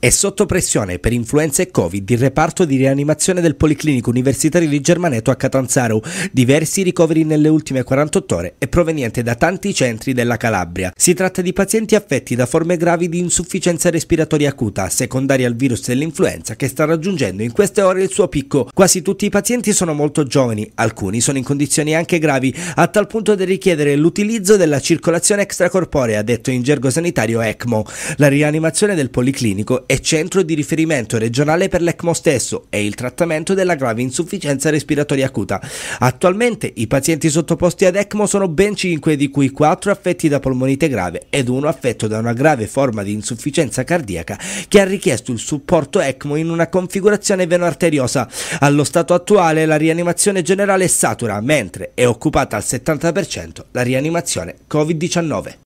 È sotto pressione per influenza e Covid il reparto di rianimazione del Policlinico Universitario di Germaneto a Catanzaro. Diversi ricoveri nelle ultime 48 ore e provenienti da tanti centri della Calabria. Si tratta di pazienti affetti da forme gravi di insufficienza respiratoria acuta, secondaria al virus dell'influenza che sta raggiungendo in queste ore il suo picco. Quasi tutti i pazienti sono molto giovani, alcuni sono in condizioni anche gravi, a tal punto da richiedere l'utilizzo della circolazione extracorporea, detto in gergo sanitario ECMO. La rianimazione del Policlinico è centro di riferimento regionale per l'ECMO stesso e il trattamento della grave insufficienza respiratoria acuta. Attualmente i pazienti sottoposti ad ECMO sono ben 5, di cui 4 affetti da polmonite grave ed uno affetto da una grave forma di insufficienza cardiaca che ha richiesto il supporto ECMO in una configurazione venoarteriosa. Allo stato attuale la rianimazione generale è satura, mentre è occupata al 70% la rianimazione Covid-19.